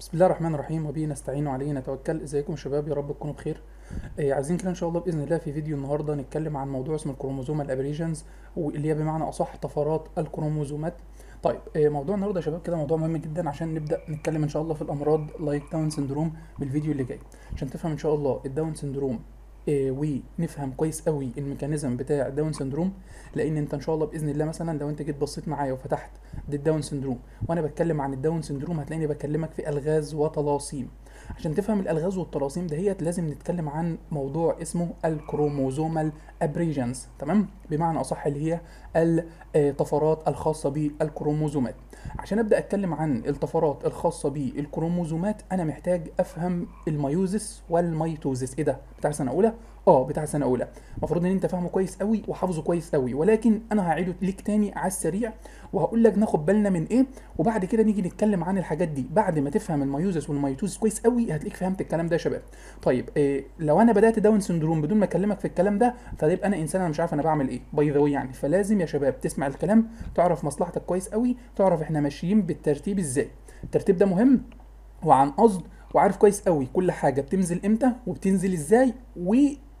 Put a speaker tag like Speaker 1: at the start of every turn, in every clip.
Speaker 1: بسم الله الرحمن الرحيم وبه نستعين وعليه نتوكل ازيكم شباب يا رب تكونوا بخير آه، عايزين كده ان شاء الله باذن الله في فيديو النهارده نتكلم عن موضوع اسمه الكروموزوم الابريجنز واللي هي بمعنى اصح طفرات الكروموزومات طيب آه، موضوع النهارده يا شباب كده موضوع مهم جدا عشان نبدا نتكلم ان شاء الله في الامراض لايك داون سندروم بالفيديو اللي جاي عشان تفهم ان شاء الله الداون سندروم ونفهم إيه، كويس قوي الميكانيزم بتاع داون سندروم لان انت ان شاء الله باذن الله مثلا لو انت جيت بصيت معايا وفتحت الداون سندروم وانا بتكلم عن الداون سندروم هتلاقيني بكلمك في الغاز وطلاسيم عشان تفهم الالغاز والطراصيم دهيت لازم نتكلم عن موضوع اسمه الكروموزومال ابريجنس تمام بمعنى اصح اللي هي الطفرات الخاصه بالكروموزومات عشان ابدا اتكلم عن الطفرات الخاصه بالكروموزومات انا محتاج افهم الميوزس والميتوزس ايه ده بتاع سنه اولى اه بتاع سنه اولى المفروض ان انت فاهمه كويس قوي وحافظه كويس قوي ولكن انا هعيده ليك تاني على السريع وهقول لك ناخد بالنا من ايه وبعد كده نيجي نتكلم عن الحاجات دي بعد ما تفهم الميوزس والميتوزس كويس قوي هتلاقيك فهمت الكلام ده يا شباب طيب إيه لو انا بدات داون سندروم بدون ما اكلمك في الكلام ده فهيبقى انا انسان انا مش عارف انا بعمل ايه باي ذا يعني فلازم يا شباب تسمع الكلام تعرف مصلحتك كويس قوي تعرف احنا ماشيين بالترتيب ازاي الترتيب ده مهم وعن قصد وعارف كويس قوي كل حاجه بتنزل امتى وبتنزل ازاي و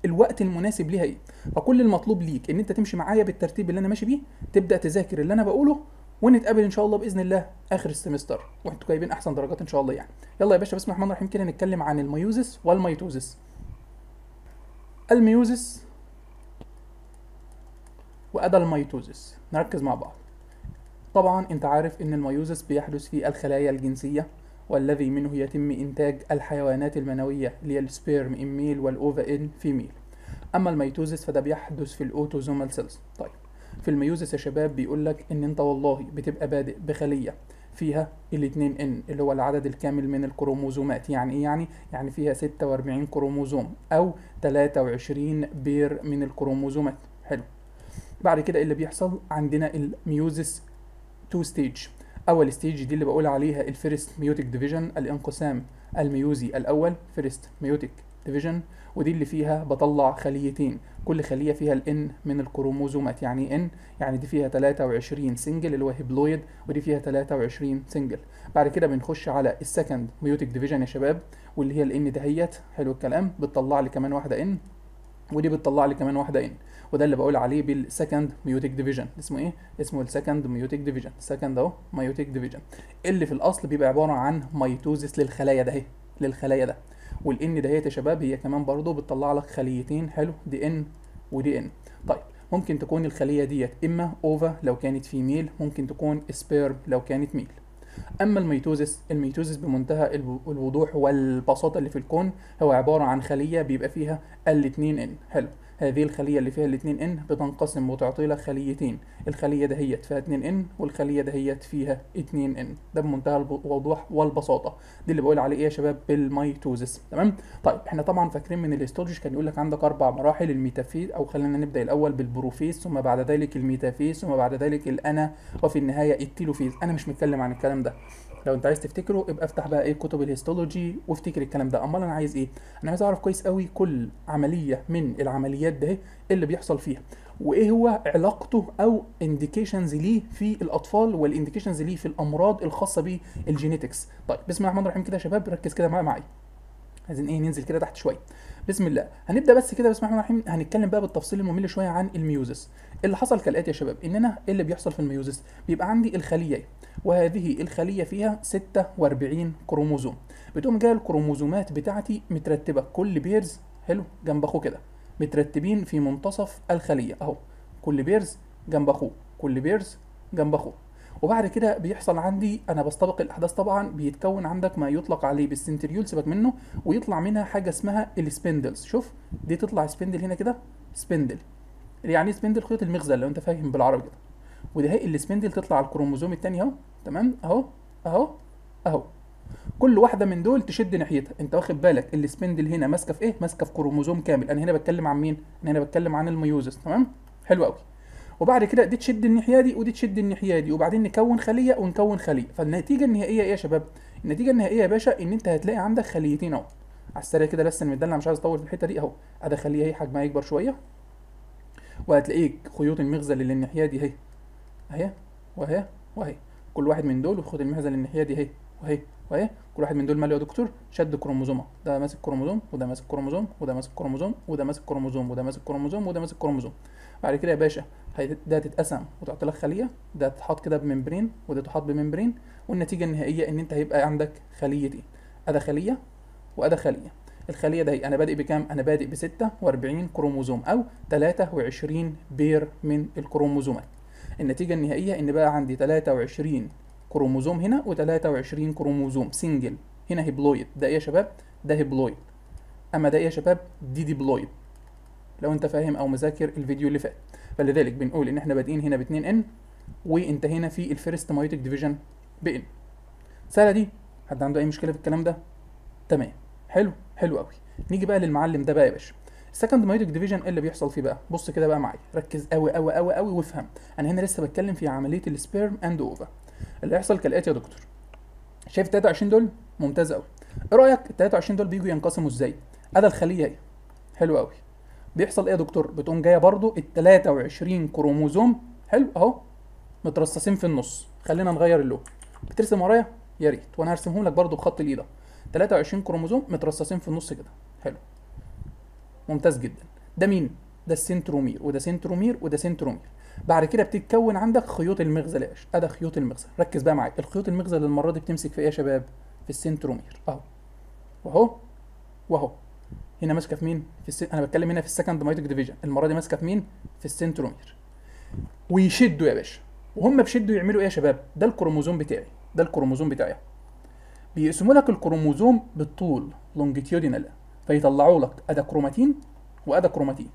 Speaker 1: الوقت المناسب ليها ايه فكل المطلوب ليك ان انت تمشي معايا بالترتيب اللي انا ماشي بيه تبدا تذاكر اللي انا بقوله ونتقابل ان شاء الله باذن الله اخر السمستر وانتوا جايبين احسن درجات ان شاء الله يعني يلا يا باشا بسم الله الرحمن الرحيم كده نتكلم عن الميوزس والميتوزس الميوزس وادى الميتوزس نركز مع بعض طبعا انت عارف ان الميوزس بيحدث في الخلايا الجنسيه والذي منه يتم إنتاج الحيوانات المنوية اللي السبيرم إن ميل والأوفا إن في ميل أما الميتوزس فده بيحدث في الأوتوزومال سيلز طيب في الميوزس يا شباب بيقول لك إن أنت والله بتبقى بادئ بخلية فيها ال 2 ان اللي هو العدد الكامل من الكروموزومات يعني ايه يعني يعني فيها 46 كروموزوم او 23 بير من الكروموزومات حلو بعد كده إيه اللي بيحصل عندنا الميوزس تو ستيج اول ستيج دي اللي بقول عليها الفيرست ميوتك ديفيجن الانقسام الميوزي الاول فيرست ميوتك ديفيجن ودي اللي فيها بطلع خليتين كل خليه فيها الان من الكروموزومات يعني ان يعني دي فيها 23 سنجل اللي هو هيبلويد ودي فيها 23 سنجل بعد كده بنخش على السكند ميوتك ديفيجن يا شباب واللي هي الان دهيت حلو الكلام بتطلع لي كمان واحده ان ودي بتطلع لي كمان واحده ان وده اللي بقول عليه بالسكند ميوتيك ديفيجن اسمه ايه اسمه السكند ميوتيك ديفيجن السكند اهو ميوتيك ديفيجن اللي في الاصل بيبقى عباره عن ميتوزس للخلايا ده اهي للخلايا ده والان دهيت يا شباب هي كمان برضه بتطلع لك خليتين حلو دي ان ودي ان طيب ممكن تكون الخليه ديت اما اوفا لو كانت فيميل ممكن تكون سبيرم لو كانت ميل اما الميتوزس الميتوزس بمنتهى الوضوح والبساطه اللي في الكون هو عباره عن خليه بيبقى فيها الاثنين ان حلو هذه الخلية اللي فيها الاتنين ان بتنقسم وتعطي لك خليتين الخلية دهيت فيها اتنين ان والخلية دهيت فيها اتنين ان ده بمنتهى الوضوح والبساطة دي اللي بقول عليه ايه يا شباب بالميتوزس تمام طيب احنا طبعا فاكرين من الاستولوجي كان يقول لك عندك اربع مراحل الميتافيز او خلينا نبدا الاول بالبروفيز ثم بعد ذلك الميتافيز ثم بعد ذلك الانا وفي النهاية التيلوفيز انا مش متكلم عن الكلام ده لو انت عايز تفتكره ابقى افتح بقى ايه كتب الهيستولوجي وافتكر الكلام ده امال انا عايز ايه انا عايز اعرف كويس قوي كل عمليه من العمليات ده اللي بيحصل فيها وايه هو علاقته او انديكيشنز ليه في الاطفال والانديكيشنز ليه في الامراض الخاصه بالجينيتكس طيب بسم الله الرحمن الرحيم كده يا شباب ركز كده معايا معايا عايزين ايه ننزل كده تحت شويه بسم الله هنبدا بس كده بسم الله الرحمن الرحيم هنتكلم بقى بالتفصيل الممل شويه عن الميوزس اللي حصل كالاتي يا شباب ان انا ايه اللي بيحصل في الميوزس بيبقى عندي الخليه إيه؟ وهذه الخليه فيها 46 كروموزوم بتقوم جايه الكروموزومات بتاعتي مترتبه كل بيرز حلو جنب اخوه كده مترتبين في منتصف الخليه اهو كل بيرز جنب اخوه كل بيرز جنب اخوه وبعد كده بيحصل عندي انا بستبق الاحداث طبعا بيتكون عندك ما يطلق عليه بالسنتريول سيبك منه ويطلع منها حاجه اسمها السبندلز شوف دي تطلع سبندل هنا كده سبندل يعني سبندل خيوط المخزن لو انت فاهم بالعربي كده وده هي السبندل تطلع على الكروموزوم الثاني اهو تمام اهو اهو اهو كل واحده من دول تشد ناحيتها انت واخد بالك السبندل هنا ماسكه في ايه ماسكه في كروموزوم كامل انا هنا بتكلم عن مين انا هنا بتكلم عن الميوزس تمام حلو قوي وبعد كده دي تشد الناحيه دي ودي تشد الناحيه دي وبعدين نكون خليه ونكون خليه فالنتيجه النهائيه ايه يا شباب النتيجه النهائيه يا باشا ان انت هتلاقي عندك خليتين اهو على السريع كده بس المدلع مش عايز اطول في الحته دي اهو ادي خليه هي حجمها يكبر شويه وهتلاقيك خيوط المغزل اللي الناحيه دي اهي اهي واهي واهي كل واحد من دول وخيوط المغزل اللي الناحيه دي اهي واهي واهي كل واحد من دول ماله يا دكتور شد كروموزوم ده ماسك كروموزوم وده ماسك كروموزوم وده ماسك كروموزوم وده ماسك كروموزوم وده ماسك كروموزوم وده ماسك كروموزوم بعد كده يا باشا ده تتقسم وتعطي لك خليه ده تتحط كده بممبرين وده تحط بممبرين والنتيجه النهائيه ان انت هيبقى عندك خليتين ادى خليه وادا إيه؟ خليه الخليه دي انا بادئ بكام انا بادئ ب 46 كروموزوم او 23 بير من الكروموزومات النتيجه النهائيه ان بقى عندي 23 كروموزوم هنا و23 كروموزوم سنجل هنا هيبلويد ده ايه يا شباب ده هيبلويد اما ده ايه يا شباب دي ديبلويد لو انت فاهم او مذاكر الفيديو اللي فات فلذلك بنقول ان احنا بادئين هنا ب 2 ان وانتهينا في الفيرست مايوتيك ديفيجن ان. سهله دي حد عنده اي مشكله في الكلام ده تمام حلو حلو قوي نيجي بقى للمعلم ده بقى يا باشا السكند مايوتيك ديفيجن ايه اللي بيحصل فيه بقى بص كده بقى معايا ركز قوي قوي قوي قوي وافهم انا هنا لسه بتكلم في عمليه السبيرم اند اوفا اللي هيحصل كالاتي يا دكتور شايف 23 دول ممتاز قوي ايه رايك ال 23 دول بييجوا ينقسموا ازاي ادي الخليه اهي حلو قوي بيحصل ايه يا دكتور بتقوم جايه برضو ال 23 كروموزوم حلو اهو مترصصين في النص خلينا نغير اللون بترسم ورايا يا ريت وانا هرسمهم لك برضو بخط الايده 23 كروموزوم مترصصين في النص كده حلو ممتاز جدا ده مين ده السنترومير وده سنترومير وده سنترومير بعد كده بتتكون عندك خيوط المغزل يا باشا ادي آه، خيوط المغزل ركز بقى معايا الخيوط المغزل المره دي بتمسك في ايه يا شباب في السنترومير اهو واهو واهو هنا ماسكه في مين في السن... انا بتكلم هنا في السكند مايتوك ديفيجن المره دي ماسكه في مين في السنترومير ويشدوا يا باشا وهم بشدوا يعملوا ايه يا شباب ده الكروموزوم بتاعي ده الكروموزوم بتاعي بيقسموا لك الكروموزوم بالطول لونجيتيودينال فيطلعوا لك ادا كروماتين وادا كروماتين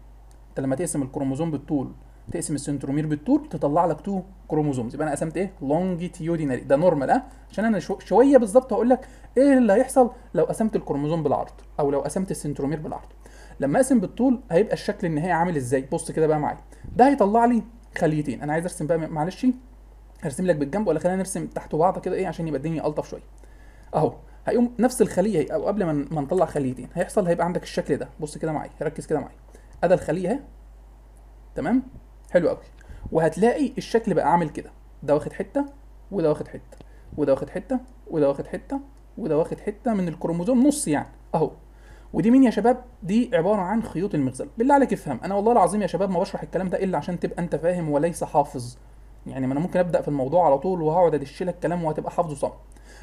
Speaker 1: انت لما تقسم الكروموزوم بالطول تقسم السنترومير بالطول تطلع لك تو كروموزومز يبقى انا قسمت ايه لونجيتيودينال ده نورمال اه عشان انا شو شويه بالظبط هقول لك ايه اللي هيحصل لو قسمت الكروموزوم بالعرض او لو قسمت السنترومير بالعرض لما اقسم بالطول هيبقى الشكل النهائي عامل ازاي بص كده بقى معايا ده هيطلع لي خليتين انا عايز ارسم بقى معلش ارسم لك بالجنب ولا خلينا نرسم تحت بعض كده ايه عشان يبقى الدنيا الطف شويه اهو هيقوم نفس الخليه او قبل ما نطلع خليتين هيحصل هيبقى عندك الشكل ده بص كده معايا ركز كده معايا ادا الخليه اهي تمام حلو قوي وهتلاقي الشكل بقى عامل كده ده واخد حته وده واخد حته وده واخد حته وده واخد حته وده واخد حته من الكروموزوم نص يعني اهو ودي مين يا شباب دي عباره عن خيوط المغزل بالله عليك افهم انا والله العظيم يا شباب ما بشرح الكلام ده الا عشان تبقى انت فاهم وليس حافظ يعني ما انا ممكن ابدا في الموضوع على طول وهقعد ادش لك كلام وهتبقى حافظه صم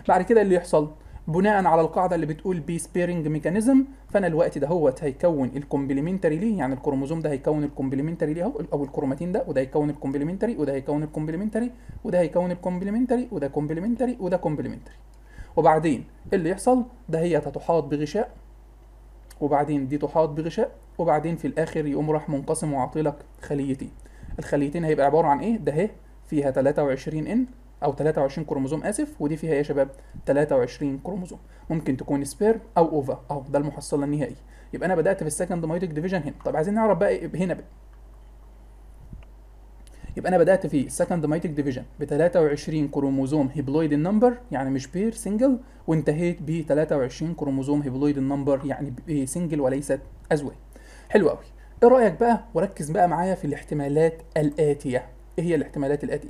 Speaker 1: بعد كده اللي يحصل بناء على القاعده اللي بتقول بي سبيرنج ميكانيزم فانا الوقت ده هو هيكون الكومبليمنتري ليه يعني الكروموزوم ده هيكون الكومبليمنتري ليه اهو او الكروماتين ده وده هيكون الكومبليمنتري وده هيكون الكومبليمنتري وده هيكون الكومبليمنتري وده كومبليمنتري وده كومبليمنتري وبعدين اللي يحصل ده هي هتحاط بغشاء وبعدين دي تحاط بغشاء وبعدين في الاخر يقوم راح منقسم لك خليتين الخليتين هيبقى عباره عن ايه ده إيه؟ فيها 23 ان او 23 كروموزوم اسف ودي فيها إيه يا شباب 23 كروموزوم ممكن تكون سبير او اوفا اهو ده المحصله النهائيه يبقى انا بدات في السكند مايتك ديفيجن هنا طب عايزين نعرف بقى إيه؟ هنا بقى. يبقى انا بدات في السكند مايتك ديفيجن ب 23 كروموزوم هيبلويد النمبر يعني مش بير سنجل وانتهيت ب 23 كروموزوم هيبلويد النمبر يعني سنجل إيه؟ وليست ازواج حلو قوي ايه رايك بقى وركز بقى معايا في الاحتمالات الاتيه إيه هي الاحتمالات الآتية؟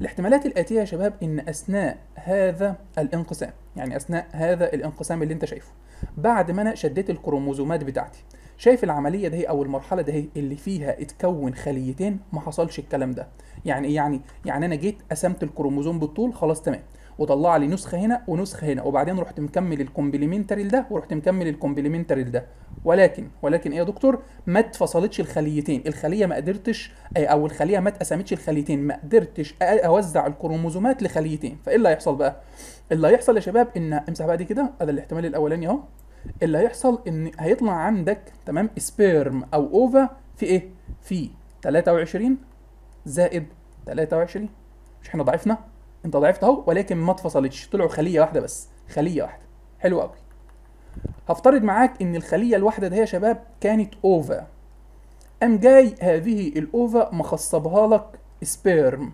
Speaker 1: الاحتمالات الآتية يا شباب إن أثناء هذا الانقسام يعني أثناء هذا الانقسام اللي أنت شايفه بعد ما أنا شديت الكروموزومات بتاعتي شايف العملية دي أو المرحلة دي اللي فيها اتكون خليتين ما حصلش الكلام ده يعني إيه يعني؟ يعني أنا جيت قسمت الكروموزوم بالطول خلاص تمام وطلع لي نسخه هنا ونسخه هنا وبعدين رحت مكمل الكومبلمنتري لده ورحت مكمل الكومبلمنتري لده ولكن ولكن ايه يا دكتور ما اتفصلتش الخليتين الخليه ما قدرتش او الخليه ما اتقسمتش الخليتين ما قدرتش اوزع الكروموزومات لخليتين فايه اللي هيحصل بقى اللي هيحصل يا شباب ان امسح بقى دي كده ادي الاحتمال الاولاني اهو اللي هيحصل ان هيطلع عندك تمام سبيرم او اوفا في ايه في 23 زائد 23 مش احنا ضعفنا انت ضعفت اهو ولكن ما اتفصلتش طلعوا خليه واحده بس خليه واحده حلو قوي هفترض معاك ان الخليه الواحده ده يا شباب كانت اوفا قام جاي هذه الاوفا مخصبها لك سبيرم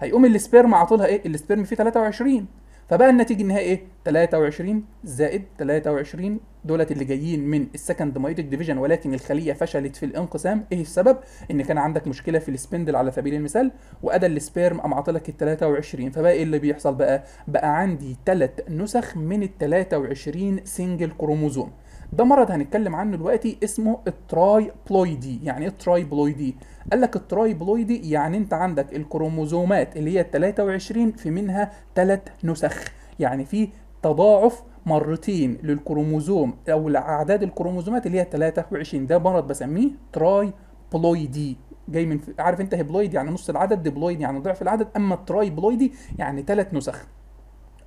Speaker 1: هيقوم السبيرم عاطلها ايه السبيرم فيه 23 فبقى النتيجه النهائيه ايه 23 زائد 23 دولت اللي جايين من السكند مايتك ديفيجن ولكن الخليه فشلت في الانقسام ايه السبب ان كان عندك مشكله في السبندل على سبيل المثال وادى السبيرم قام عطلك ال 23 فبقى ايه اللي بيحصل بقى بقى عندي ثلاث نسخ من ال 23 سنجل كروموزوم ده مرض هنتكلم عنه دلوقتي اسمه التراي بلويدي يعني ايه التراي بلويدي قال لك التراي بلويدي يعني انت عندك الكروموزومات اللي هي ال 23 في منها ثلاث نسخ يعني في تضاعف مرتين للكروموزوم او لاعداد الكروموزومات اللي هي 23 ده مرض بسميه تراي بلويدي جاي من عارف انت هيبلويد يعني نص العدد ديبلويد يعني ضعف العدد اما تراي بلويدي يعني ثلاث نسخ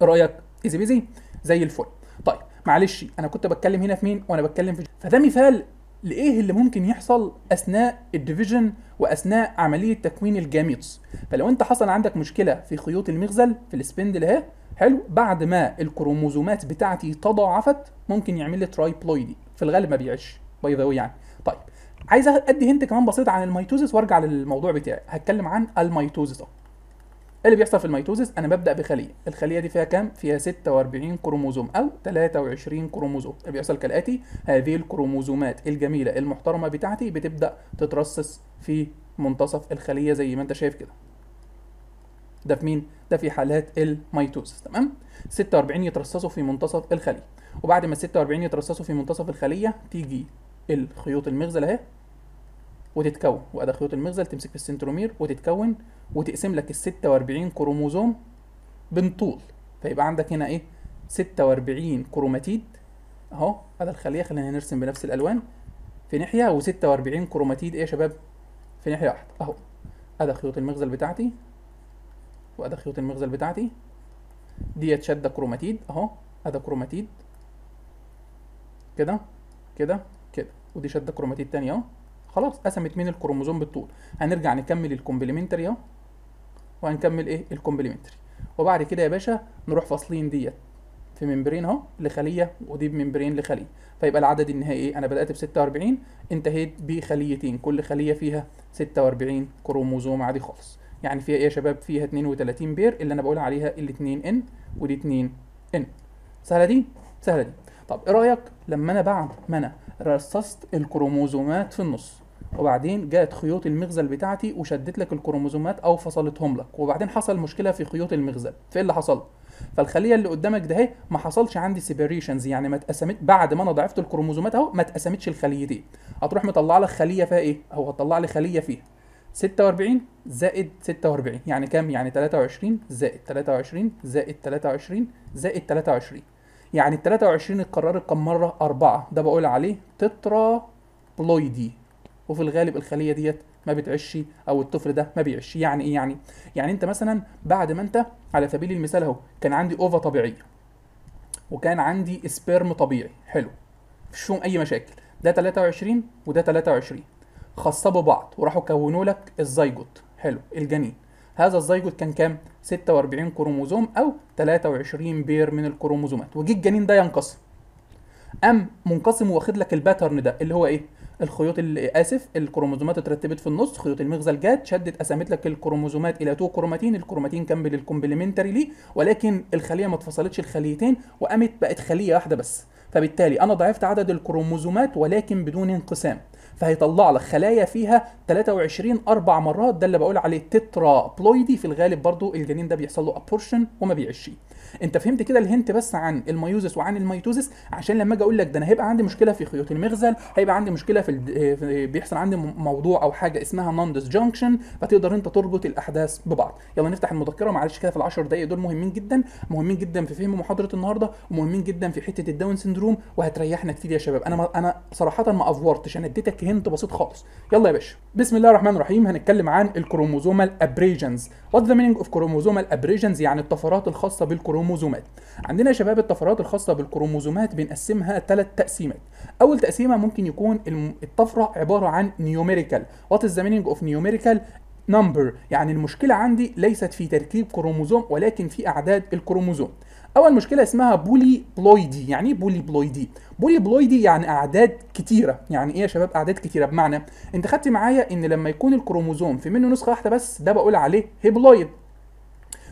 Speaker 1: إيه رايك ايزي بيزي زي الفل طيب معلش انا كنت بتكلم هنا في مين وانا بتكلم في فده مثال لايه اللي ممكن يحصل اثناء الديفيجن واثناء عمليه تكوين الجاميتس فلو انت حصل عندك مشكله في خيوط المغزل في السبندل اهي حلو بعد ما الكروموزومات بتاعتي تضاعفت ممكن يعمل لي ترايبلويدي في الغالب ما بيعيش باي ذا يعني طيب عايز ادي هنت كمان بسيط عن الميتوزيس وارجع للموضوع بتاعي هتكلم عن الميتوزيس اهو ايه اللي بيحصل في الميتوزيس انا ببدا بخليه الخليه دي فيها كام فيها 46 كروموزوم او 23 كروموزوم اللي بيحصل كالاتي هذه الكروموزومات الجميله المحترمه بتاعتي بتبدا تترصص في منتصف الخليه زي ما انت شايف كده ده في مين؟ ده في حالات الميتوزس تمام 46 يترصصوا في منتصف الخليه وبعد ما 46 يترصصوا في منتصف الخليه تيجي الخيوط المغزل اهي وتتكون وادي خيوط المغزل تمسك في السنترومير وتتكون وتقسم لك ال 46 كروموزوم بالطول فيبقى عندك هنا ايه 46 كروماتيد اهو ادي الخليه خلينا نرسم بنفس الالوان في ناحيه و46 كروماتيد ايه يا شباب في ناحيه واحده اهو ادي خيوط المغزل بتاعتي وأدي خيوط المخزل بتاعتي ديت شدة كروماتيد أهو أدي كروماتيد كده كده كده ودي شدة كروماتيد تانية أهو خلاص قسمت من الكروموزوم بالطول هنرجع نكمل الكومبلمنتري أهو وهنكمل إيه الكومبلمنتري وبعد كده يا باشا نروح فاصلين ديت في ممبرين اهو لخليه ودي بممبرين لخليه فيبقى العدد النهائي ايه انا بدات ب 46 انتهيت بخليتين كل خليه فيها 46 كروموزوم عادي خالص يعني فيها ايه يا شباب فيها 32 بير اللي انا بقول عليها ال 2 ان ودي 2 ان سهله دي سهله دي طب ايه رايك لما انا بعد ما انا رصصت الكروموزومات في النص وبعدين جت خيوط المخزل بتاعتي وشدت لك الكروموزومات او فصلتهم لك وبعدين حصل مشكله في خيوط المخزل فايه اللي حصل فالخليه اللي قدامك ده اهي ما حصلش عندي سيبريشنز يعني ما اتقسمت بعد ما انا ضعفت الكروموزومات اهو ما اتقسمتش الخليتين هتروح مطلع لك خليه فيها ايه او هتطلع لي خليه فيها 46 زائد 46 يعني كام يعني 23 زائد 23 زائد 23 زائد 23 يعني ال 23 اتكررت كم مره 4 ده بقول عليه تترا بلويدي وفي الغالب الخليه ديت ما بتعش او الطفل ده ما بيعش يعني ايه يعني يعني انت مثلا بعد ما انت على سبيل المثال اهو كان عندي اوفا طبيعيه وكان عندي سبيرم طبيعي حلو مفيش فيهم اي مشاكل ده 23 وده 23 خصبوا بعض وراحوا كونوا لك الزيجوت حلو الجنين هذا الزيجوت كان كام 46 كروموزوم او 23 بير من الكروموزومات وجي الجنين ده ينقسم ام منقسم واخد لك الباترن ده اللي هو ايه الخيوط اسف الكروموزومات اترتبت في النص خيوط المغزى الجات شدت قسمت لك الكروموزومات الى تو كروماتين الكروماتين كمل الكومبلمنتري ليه ولكن الخليه ما اتفصلتش الخليتين وقامت بقت خليه واحده بس فبالتالي انا ضعفت عدد الكروموزومات ولكن بدون انقسام فهيطلع لك خلايا فيها 23 اربع مرات ده اللي بقول عليه تترا بلويدي في الغالب برضو الجنين ده بيحصل له ابورشن وما بيعيش انت فهمت كده الهنت بس عن الميوزس وعن الميتوزس عشان لما اجي اقول لك ده انا هيبقى عندي مشكله في خيوط المغزل هيبقى عندي مشكله في آه، بيحصل عندي موضوع او حاجه اسمها نوندس جانكشن فتقدر انت تربط الاحداث ببعض يلا نفتح المذكره معلش كده في ال 10 دقائق دول مهمين جدا مهمين جدا في فهم محاضره النهارده ومهمين جدا في حته الداون سندروم وهتريحنا كتير يا شباب انا ما انا صراحه ما افورتش انا اديتك هنت بسيط خالص يلا يا باشا بسم الله الرحمن الرحيم هنتكلم عن الكروموزومال ابريجنز وات ذا مينينج اوف كروموزومال ابريجنز يعني الطفرات الخاصه بالكروموزوم الكروموزومات عندنا يا شباب الطفرات الخاصة بالكروموزومات بنقسمها ثلاث تقسيمات أول تقسيمة ممكن يكون الطفرة عبارة عن نيوميريكال وات از ذا مينينج اوف نيوميريكال نمبر يعني المشكلة عندي ليست في تركيب كروموزوم ولكن في أعداد الكروموزوم اول مشكله اسمها بولي بلويدي يعني ايه بولي بلويدي بولي بلويدي يعني اعداد كتيره يعني ايه يا شباب اعداد كتيره بمعنى انت خدت معايا ان لما يكون الكروموزوم في منه نسخه واحده بس ده بقول عليه هيبلويد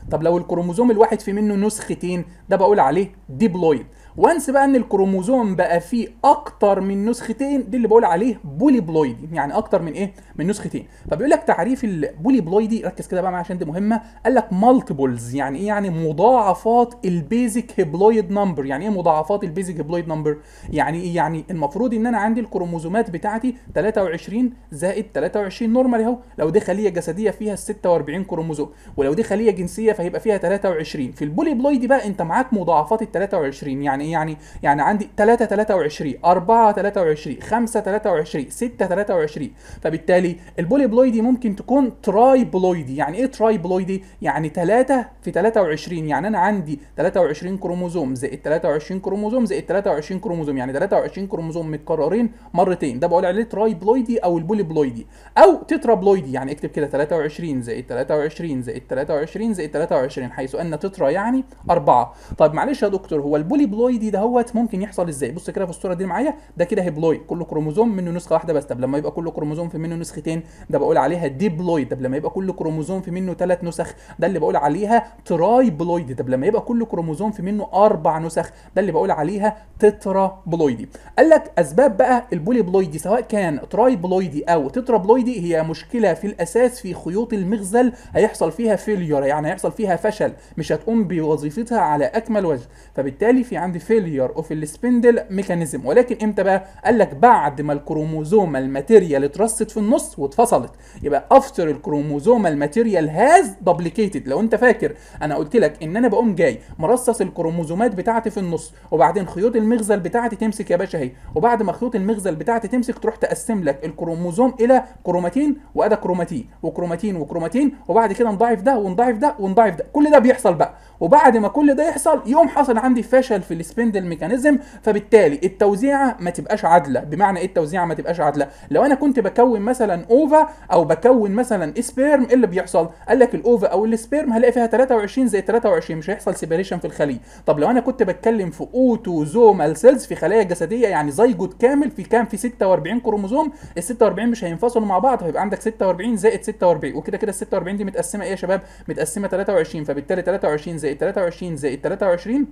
Speaker 1: طب لو الكروموزوم الواحد في منه نسختين ده بقول عليه ديبلويد وانس بقى ان الكروموزوم بقى فيه اكتر من نسختين دي اللي بقول عليه بولي بلويدي يعني اكتر من ايه من نسختين فبيقول لك تعريف البولي بلويدي ركز كده بقى معايا عشان دي مهمه قال لك مالتيبلز يعني ايه يعني مضاعفات البيزك هيبلويد نمبر يعني ايه مضاعفات البيزك هيبلويد نمبر يعني ايه يعني المفروض ان انا عندي الكروموزومات بتاعتي 23 زائد 23 نورمال اهو لو دي خليه جسديه فيها 46 كروموزوم ولو دي خليه جنسيه فهيبقى فيها 23 في البولي بلويدي بقى انت معاك مضاعفات ال 23 يعني يعني ايه يعني يعني عندي 3 23 4 23 5 23 6 23 فبالتالي البولي بلويدي ممكن تكون تراي بلويدي يعني ايه تراي بلويدي يعني 3 في 23 يعني انا عندي 23 كروموزوم زائد 23 كروموزوم زائد 23 كروموزوم يعني 23 كروموزوم متكررين مرتين ده بقول عليه تراي بلويدي او البولي بلويدي او تترا بلويدي يعني اكتب كده 23 زائد 23 زائد 23 زائد 23 حيث ان تترا يعني 4 طيب معلش يا دكتور هو البولي بلويدي هيبلويدي دهوت ممكن يحصل ازاي بص كده في الصوره دي معايا ده كده هيبلويد كل كروموزوم منه نسخه واحده بس طب لما يبقى كل كروموزوم في منه نسختين ده بقول عليها ديبلويد طب لما يبقى كل كروموزوم في منه ثلاث نسخ ده اللي بقول عليها ترايبلويد طب لما يبقى كل كروموزوم في منه اربع نسخ ده اللي بقول عليها تترابلويدي قال لك اسباب بقى البوليبلويدي سواء كان ترايبلويدي او تترابلويدي هي مشكله في الاساس في خيوط المغزل هيحصل فيها فيليور يعني هيحصل فيها فشل مش هتقوم بوظيفتها على اكمل وجه فبالتالي في عندي فيلير اوف السبندل ميكانيزم ولكن امتى بقى قال لك بعد ما الكروموزوم الماتيريال اترصت في النص واتفصلت يبقى افتر الكروموزوم الماتيريال هاز دوبليكيتد لو انت فاكر انا قلت لك ان انا بقوم جاي مرصص الكروموزومات بتاعتي في النص وبعدين خيوط المغزل بتاعتي تمسك يا باشا اهي وبعد ما خيوط المغزل بتاعتي تمسك تروح تقسم لك الكروموزوم الى كروماتين وادا كروماتين وكروماتين وكروماتين وبعد كده نضعف ده ونضعف ده ونضعف ده كل ده بيحصل بقى وبعد ما كل ده يحصل يوم حصل عندي فشل في السبندل ميكانيزم فبالتالي التوزيعه ما تبقاش عادله بمعنى ايه التوزيعه ما تبقاش عادله لو انا كنت بكون مثلا اوفا او بكون مثلا سبيرم ايه اللي بيحصل قال لك الاوفا او السبيرم هلاقي فيها 23 زي 23 مش هيحصل سيبريشن في الخليه طب لو انا كنت بتكلم في اوتوزومال سيلز في خلايا جسديه يعني زيجوت كامل في كام في 46 كروموزوم ال 46 مش هينفصلوا مع بعض هيبقى عندك 46 زائد 46 وكده كده ال 46 دي متقسمه ايه يا شباب متقسمه 23 فبالتالي 23 زائد 23 زائد 23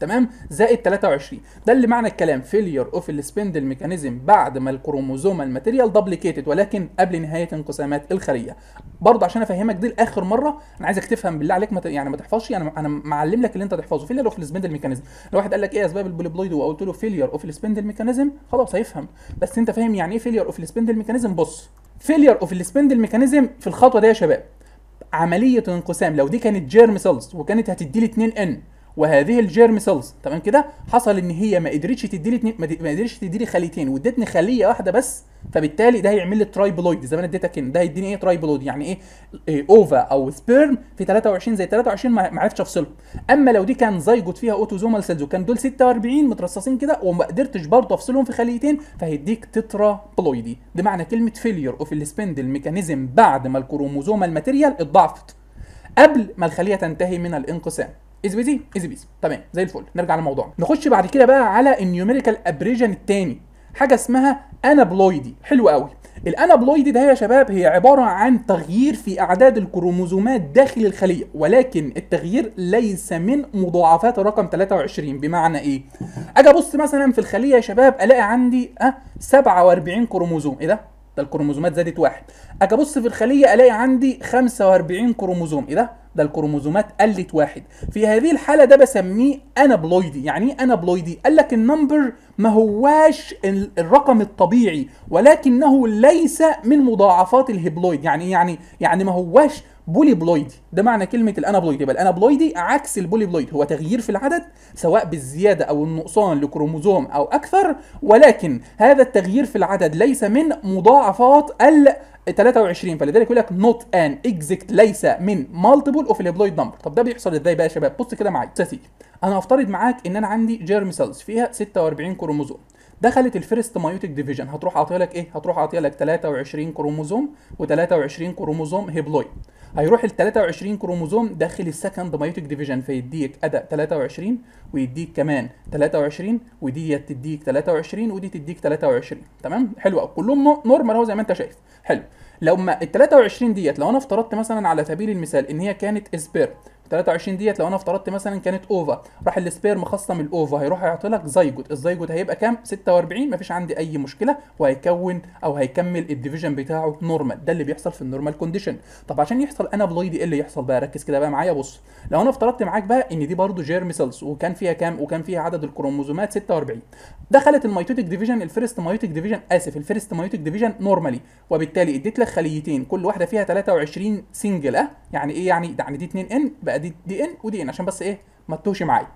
Speaker 1: تمام زائد 23 ده اللي معنى الكلام فيلير اوف السبندل ميكانيزم بعد ما الكروموزوم الماتيريال دبليكيتد ولكن قبل نهايه انقسامات الخليه برضه عشان افهمك دي لاخر مره انا عايزك تفهم بالله عليك ما يعني ما تحفظش يعني انا معلم لك اللي انت تحفظه فيلير اوف السبندل ميكانيزم لو واحد قال لك ايه اسباب البوليبلويد وقلت له فيلير اوف السبندل ميكانيزم خلاص هيفهم بس انت فاهم يعني ايه فيلير اوف السبندل ميكانيزم بص فيلير اوف السبندل ميكانيزم في الخطوه دي يا شباب عمليه انقسام لو دي كانت جيرم سيلز وكانت هتدي لي 2 ان وهذه الجيرم سيلز تمام كده حصل ان هي ما قدرتش تدي لي ما قدرتش تدي لي خليتين وادتني خليه واحده بس فبالتالي ده هيعمل لي ترايبلويد زي ما انا اديتك ده هيديني ايه ترايبلويد يعني ايه, إيه اوفا او سبيرم في 23 زي 23 ما عرفتش افصلهم اما لو دي كان زيجوت فيها اوتوزومال سيلز وكان دول 46 مترصصين كده وما قدرتش برضه افصلهم في خليتين فهيديك تترا بلويدي ده معنى كلمه فيلير اوف السبندل ميكانيزم بعد ما الكروموزومال ماتيريال اتضاعفت قبل ما الخليه تنتهي من الانقسام از بيزي از بيزي تمام زي الفل نرجع للموضوع نخش بعد كده بقى على النيوميريكال ابريجن الثاني حاجه اسمها انابلويدي حلو قوي الانابلويد ده يا شباب هي عبارة عن تغيير في أعداد الكروموزومات داخل الخلية ولكن التغيير ليس من مضاعفات رقم 23 بمعنى إيه؟ أجي أبص مثلا في الخلية يا شباب ألاقي عندي أه 47 كروموزوم إيه ده؟ ده الكروموزومات زادت واحد أجي أبص في الخلية ألاقي عندي 45 كروموزوم إيه ده؟ ده الكروموزومات قلت واحد في هذه الحاله ده بسميه انابلويدي يعني ايه انابلويدي قال لك النمبر ما هواش الرقم الطبيعي ولكنه ليس من مضاعفات الهيبلويد يعني إيه؟ يعني يعني ما هواش بولي بلويدي ده معنى كلمه الانابلويد يبقى الانابلويدي عكس البولي بلويد هو تغيير في العدد سواء بالزياده او النقصان لكروموزوم او اكثر ولكن هذا التغيير في العدد ليس من مضاعفات ال 23 فلذلك يقول لك نوت ان اكزكت ليس من مالتيبل اوف الهيبلويد نمبر طب ده بيحصل ازاي بقى يا شباب بص كده معايا انا هفترض معاك ان انا عندي جيرم سيلز فيها 46 كروموزوم دخلت الفيرست مايوتيك ديفيجن هتروح عاطيه لك ايه هتروح عاطيه لك 23 كروموزوم و23 كروموزوم هيبلويد هيروح ال 23 كروموزوم داخل السكند مايوتيك ديفيجن فيديك اداء 23 ويديك كمان 23 ودي تديك 23 ودي تديك 23 تمام حلو قوي كلهم نورمال اهو زي ما انت شايف حلو لما ال 23 ديت لو انا افترضت مثلا على سبيل المثال ان هي كانت اسبير 23 ديت لو انا افترضت مثلا كانت اوفا راح السبيرم مخصم الاوفا هيروح يعطي لك زيجوت الزيجوت هيبقى كام 46 مفيش عندي اي مشكله وهيكون او هيكمل الديفيجن بتاعه نورمال ده اللي بيحصل في النورمال كونديشن طب عشان يحصل انابلويد ايه اللي يحصل بقى ركز كده بقى معايا بص لو انا افترضت معاك بقى ان دي برضو جيرم سيلز وكان فيها كام وكان فيها عدد الكروموزومات 46 دخلت الميتوتيك ديفيجن الفيرست ميتوتيك ديفيجن اسف الفيرست ميتوتيك ديفيجن نورمالي وبالتالي اديت لك خليتين كل واحده فيها 23 سنجل اه يعني ايه يعني يعني دي 2 ان بقى دي دي ان ودي ان عشان بس ايه ما تتوهش معايا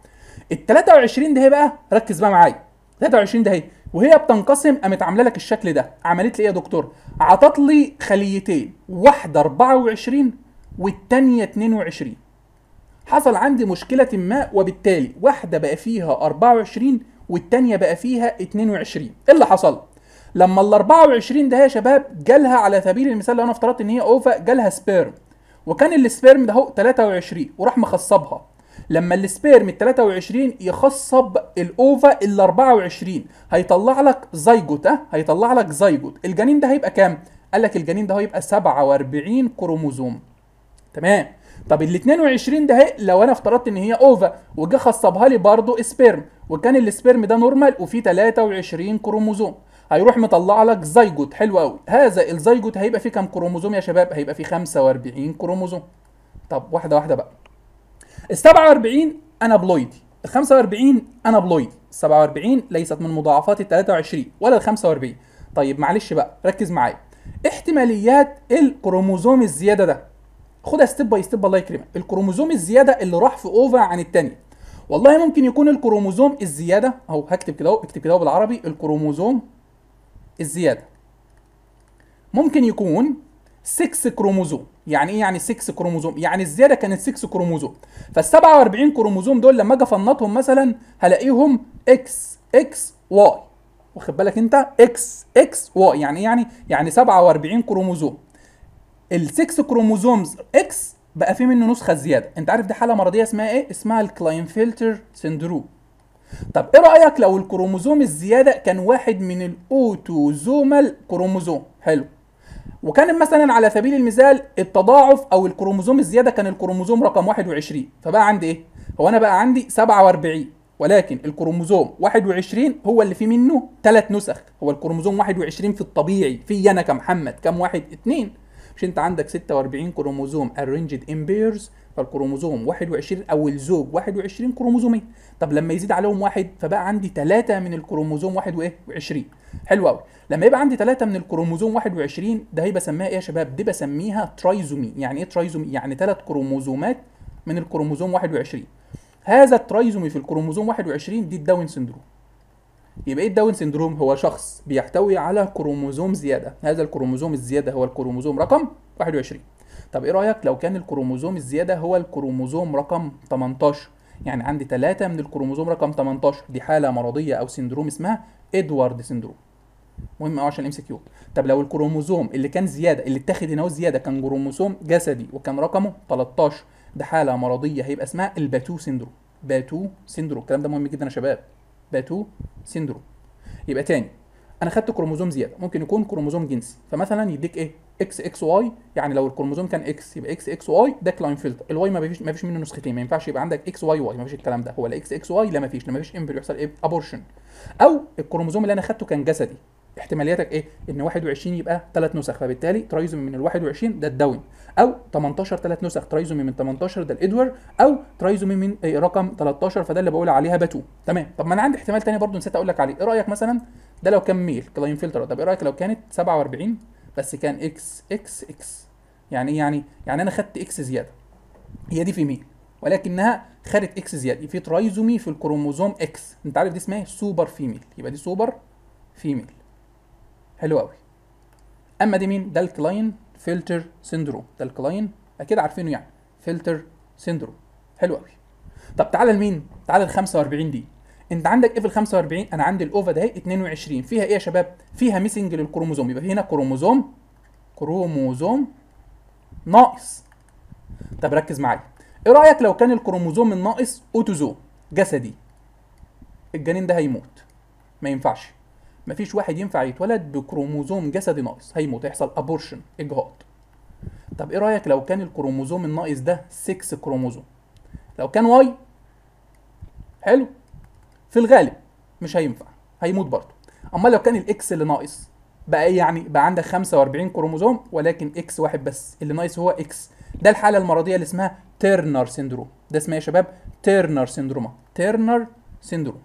Speaker 1: ال 23 ده هي بقى ركز بقى معايا 23 ده هي وهي بتنقسم قامت عامله لك الشكل ده عملت لي ايه يا دكتور عطت لي خليتين واحده 24 والثانيه 22 حصل عندي مشكلة ما وبالتالي واحدة بقى فيها 24 والثانيه بقى فيها 22 ايه اللي حصل؟ لما ال 24 ده يا شباب جالها على سبيل المثال لو انا افترضت ان هي اوفا جالها سبيرم وكان السبيرم ده هو 23 وراح مخصبها لما السبيرم ال 23 يخصب الاوفا ال 24 هيطلع لك زيجوت اه هيطلع لك زيجوت الجنين ده هيبقى كام؟ قال لك الجنين ده هيبقى 47 كروموزوم تمام طب ال 22 ده لو انا افترضت ان هي اوفا وجه خصبها لي برضه سبيرم وكان السبيرم ده نورمال وفيه 23 كروموزوم هيروح مطلع لك زيجوت حلو قوي هذا الزيجوت هيبقى فيه كام كروموزوم يا شباب هيبقى فيه 45 كروموزوم طب واحده واحده بقى ال 47 بلويدي ال 45 انابلويدي ال 47 ليست من مضاعفات ال 23 ولا ال 45 طيب معلش بقى ركز معايا احتماليات الكروموزوم الزياده ده خدها ستيب باي ستيب الله يكرمك الكروموزوم الزياده اللي راح في اوفا عن الثانيه والله ممكن يكون الكروموزوم الزياده اهو هكتب كده اهو اكتب كده بالعربي الكروموزوم الزيادة ممكن يكون 6 كروموزوم يعني ايه يعني 6 كروموزوم يعني الزياده كانت 6 كروموزوم فال 47 كروموزوم دول لما اجي افنطهم مثلا هلاقيهم اكس اكس واي واخد بالك انت اكس اكس واي يعني ايه يعني يعني 47 كروموزوم ال 6 كروموزومز اكس بقى في منه نسخه زياده انت عارف دي حاله مرضيه اسمها ايه اسمها الكلاين فلتر سندروم طب ايه رايك لو الكروموزوم الزياده كان واحد من الاوتوزومال كروموزوم حلو وكان مثلا على سبيل المثال التضاعف او الكروموزوم الزياده كان الكروموزوم رقم 21 فبقى عندي ايه هو انا بقى عندي 47 ولكن الكروموزوم 21 هو اللي فيه منه ثلاث نسخ هو الكروموزوم 21 في الطبيعي في انا كمحمد كم واحد اثنين مش انت عندك 46 كروموزوم arranged in pairs فالكروموزوم 21 او الزوج 21 كروموزومين طب لما يزيد عليهم واحد فبقى عندي 3 من الكروموزوم 21 حلو قوي لما يبقى عندي 3 من الكروموزوم 21 ده هي بسميها ايه يا شباب دي بسميها ترايزومي يعني ايه ترايزومي يعني 3 كروموزومات من الكروموزوم 21 هذا الترايزومي في الكروموزوم 21 دي الداون سندروم يبقى ايه الداون سندروم هو شخص بيحتوي على كروموزوم زياده هذا الكروموزوم الزياده هو الكروموزوم رقم 21 طب ايه رايك لو كان الكروموزوم الزياده هو الكروموزوم رقم 18 يعني عندي 3 من الكروموزوم رقم 18 دي حاله مرضيه او سندروم اسمها ادوارد سندروم مهم قوي عشان الام سي كيو طب لو الكروموزوم اللي كان زياده اللي اتاخد هنا زياده كان كروموزوم جسدي وكان رقمه 13 ده حاله مرضيه هيبقى اسمها الباتو سندروم باتو سندروم الكلام ده مهم جدا يا شباب باتو سندروم يبقى تاني انا خدت كروموزوم زياده ممكن يكون كروموزوم جنسي فمثلا يديك ايه اكس اكس واي يعني لو الكروموزوم كان اكس يبقى اكس اكس واي ده كلاين فلتر الواي ما فيش ما فيش منه نسختين ما ينفعش يبقى عندك اكس واي واي ما فيش الكلام ده هو لا اكس اكس واي لا ما فيش لا ما فيش امبريو يحصل ايه ابورشن او الكروموزوم اللي انا خدته كان جسدي احتمالياتك ايه ان 21 يبقى ثلاث نسخ فبالتالي ترايزوم من ال 21 ده الداون او 18 ثلاث نسخ ترايزومي من 18 ده الادور او ترايزومي من إيه؟ رقم 13 فده اللي بقول عليها باتو تمام طب ما انا عندي احتمال ثاني برضه نسيت اقول لك عليه ايه رايك مثلا ده لو كان ميل كلاين فلتر طب ايه رايك لو كانت 47 بس كان اكس اكس اكس يعني ايه يعني يعني انا خدت اكس زياده هي دي في مين ولكنها خدت اكس زياده في ترايزومي في الكروموزوم اكس انت عارف دي اسمها ايه سوبر فيميل يبقى دي سوبر فيميل حلو قوي اما دي مين ده الكلاين فلتر سيندروم ده الكلاين اكيد عارفينه يعني فلتر سيندروم حلو قوي طب تعالى لمين تعالى ال 45 دي انت عندك اف ال 45 انا عندي الاوفا ده 22 فيها ايه يا شباب فيها ميسنج للكروموزوم يبقى هنا كروموزوم كروموزوم ناقص طب ركز معايا ايه رايك لو كان الكروموزوم الناقص اوتوزوم جسدي الجنين ده هيموت ما ينفعش مفيش واحد ينفع يتولد بكروموزوم جسدي ناقص هيموت هيحصل ابورشن اجهاض طب ايه رايك لو كان الكروموزوم الناقص ده 6 كروموزوم لو كان واي حلو في الغالب مش هينفع هيموت برضه اما لو كان الاكس اللي ناقص بقى ايه يعني بقى عندك 45 كروموزوم ولكن اكس واحد بس اللي ناقص هو اكس ده الحاله المرضيه اللي اسمها تيرنر سيندروم ده اسمها إيه يا شباب تيرنر سيندروم تيرنر سيندروم